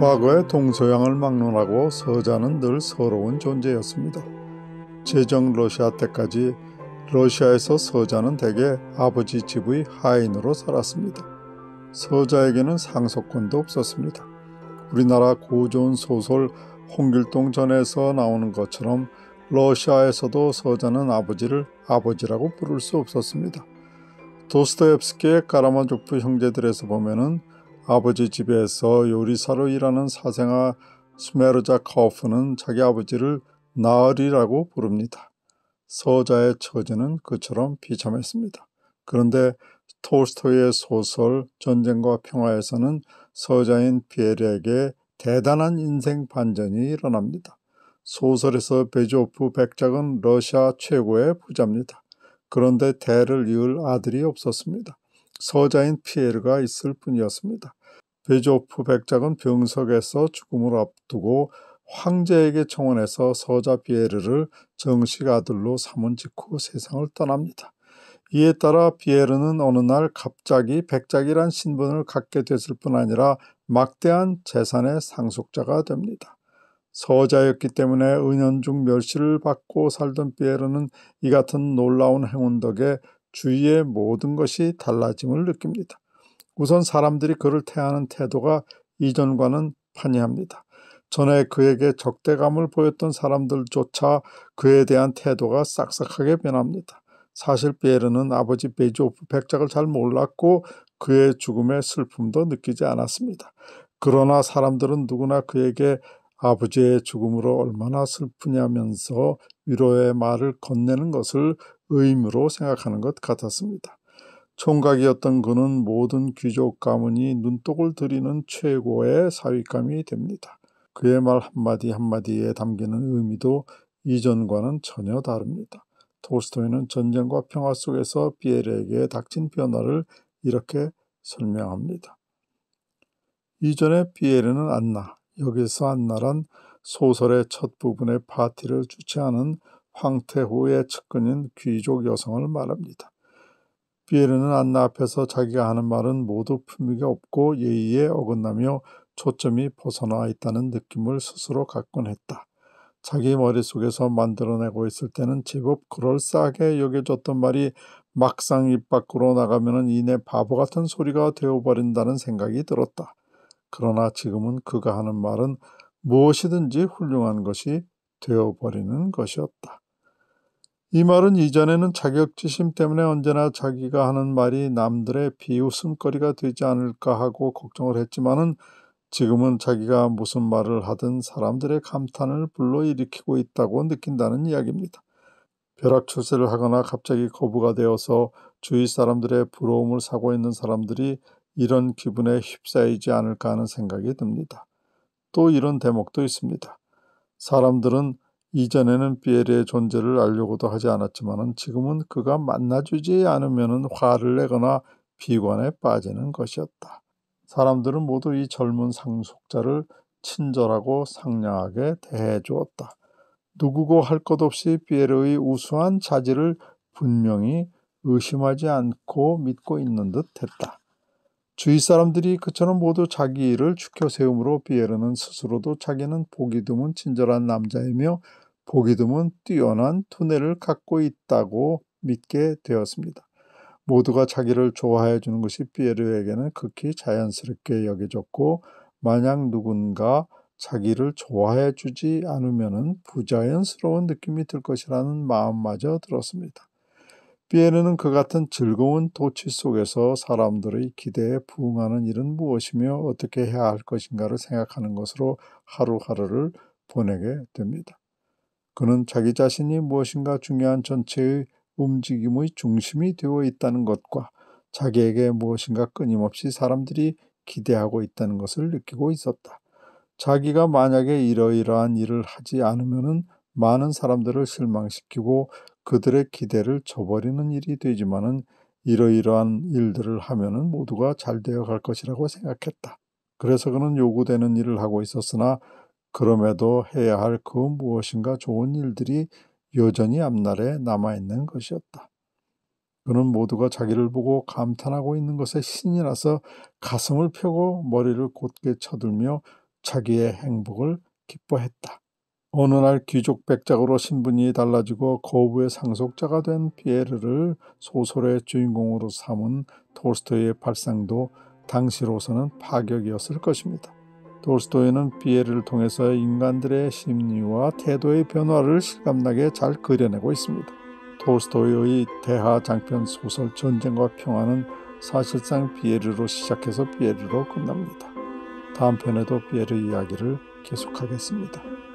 과거에 동서양을 막론하고 서자는 늘 서러운 존재였습니다. 제정 러시아 때까지 러시아에서 서자는 대개 아버지 집의 하인으로 살았습니다. 서자에게는 상속권도 없었습니다. 우리나라 고전 소설 홍길동 전에서 나오는 것처럼 러시아에서도 서자는 아버지를 아버지라고 부를 수 없었습니다. 도스토옙스키의 까라마족부 형제들에서 보면은 아버지 집에서 요리사로 일하는 사생아 수메르자 커프는 자기 아버지를 나으리라고 부릅니다. 서자의 처지는 그처럼 비참했습니다. 그런데 톨스토이의 소설 전쟁과 평화에서는 서자인 비엘에게 대단한 인생 반전이 일어납니다. 소설에서 베조프 백작은 러시아 최고의 부자입니다. 그런데 대를 이을 아들이 없었습니다. 서자인 피에르가 있을 뿐이었습니다. 베조프 백작은 병석에서 죽음을 앞두고 황제에게 청원해서 서자 비에르를 정식 아들로 삼은 직후 세상을 떠납니다. 이에 따라 비에르는 어느 날 갑자기 백작이란 신분을 갖게 됐을 뿐 아니라 막대한 재산의 상속자가 됩니다. 서자였기 때문에 은연중 멸시를 받고 살던 비에르는 이 같은 놀라운 행운 덕에 주위의 모든 것이 달라짐을 느낍니다. 우선 사람들이 그를 태하는 태도가 이전과는 판이합니다. 전에 그에게 적대감을 보였던 사람들조차 그에 대한 태도가 싹싹하게 변합니다. 사실 베르는 아버지 베조프 백작을 잘 몰랐고 그의 죽음에 슬픔도 느끼지 않았습니다. 그러나 사람들은 누구나 그에게 아버지의 죽음으로 얼마나 슬프냐면서 위로의 말을 건네는 것을 의무로 생각하는 것 같았습니다. 총각이었던 그는 모든 귀족 가문이 눈독을 들이는 최고의 사위감이 됩니다. 그의 말 한마디 한마디에 담기는 의미도 이전과는 전혀 다릅니다. 토스토이는 전쟁과 평화 속에서 비르에게 닥친 변화를 이렇게 설명합니다. 이전에 비에르는 안나, 여기서 안나란 소설의 첫 부분의 파티를 주최하는 황태호의 측근인 귀족 여성을 말합니다. 피에르는 안나 앞에서 자기가 하는 말은 모두 품위가 없고 예의에 어긋나며 초점이 벗어나 있다는 느낌을 스스로 갖곤 했다. 자기 머릿속에서 만들어내고 있을 때는 제법 그럴싸하게 여겨졌던 말이 막상 입 밖으로 나가면 이내 바보 같은 소리가 되어버린다는 생각이 들었다. 그러나 지금은 그가 하는 말은 무엇이든지 훌륭한 것이 되어버리는 것이었다. 이 말은 이전에는 자격지심 때문에 언제나 자기가 하는 말이 남들의 비웃음거리가 되지 않을까 하고 걱정을 했지만은 지금은 자기가 무슨 말을 하든 사람들의 감탄을 불러일으키고 있다고 느낀다는 이야기입니다. 벼락 출세를 하거나 갑자기 거부가 되어서 주위 사람들의 부러움을 사고 있는 사람들이 이런 기분에 휩싸이지 않을까 하는 생각이 듭니다. 또 이런 대목도 있습니다. 사람들은 이전에는 피에르의 존재를 알려고도 하지 않았지만 지금은 그가 만나주지 않으면 화를 내거나 비관에 빠지는 것이었다. 사람들은 모두 이 젊은 상속자를 친절하고 상냥하게 대해 주었다. 누구고 할 것 없이 피에르의 우수한 자질을 분명히 의심하지 않고 믿고 있는 듯 했다. 주위 사람들이 그처럼 모두 자기 일을 축켜 세움으로 피에르는 스스로도 자기는 보기 드문 친절한 남자이며 보기 드문 뛰어난 두뇌를 갖고 있다고 믿게 되었습니다. 모두가 자기를 좋아해 주는 것이 피에르에게는 극히 자연스럽게 여겨졌고 만약 누군가 자기를 좋아해 주지 않으면 부자연스러운 느낌이 들 것이라는 마음마저 들었습니다. 피에르는 그 같은 즐거운 도치 속에서 사람들의 기대에 부응하는 일은 무엇이며 어떻게 해야 할 것인가를 생각하는 것으로 하루하루를 보내게 됩니다. 그는 자기 자신이 무엇인가 중요한 전체의 움직임의 중심이 되어 있다는 것과 자기에게 무엇인가 끊임없이 사람들이 기대하고 있다는 것을 느끼고 있었다. 자기가 만약에 이러이러한 일을 하지 않으면은 많은 사람들을 실망시키고 그들의 기대를 저버리는 일이 되지만은 이러이러한 일들을 하면은 모두가 잘 되어 갈 것이라고 생각했다. 그래서 그는 요구되는 일을 하고 있었으나 그럼에도 해야 할 그 무엇인가 좋은 일들이 여전히 앞날에 남아있는 것이었다. 그는 모두가 자기를 보고 감탄하고 있는 것에 신이 나서 가슴을 펴고 머리를 곧게 쳐들며 자기의 행복을 기뻐했다. 어느 날 귀족 백작으로 신분이 달라지고 거부의 상속자가 된 피에르를 소설의 주인공으로 삼은 톨스토이의 발상도 당시로서는 파격이었을 것입니다. 톨스토이는 피에르를 통해서 인간들의 심리와 태도의 변화를 실감나게 잘 그려내고 있습니다. 톨스토이의 대하 장편 소설 전쟁과 평화는 사실상 피에르로 시작해서 피에르로 끝납니다. 다음 편에도 피에르 이야기를 계속하겠습니다.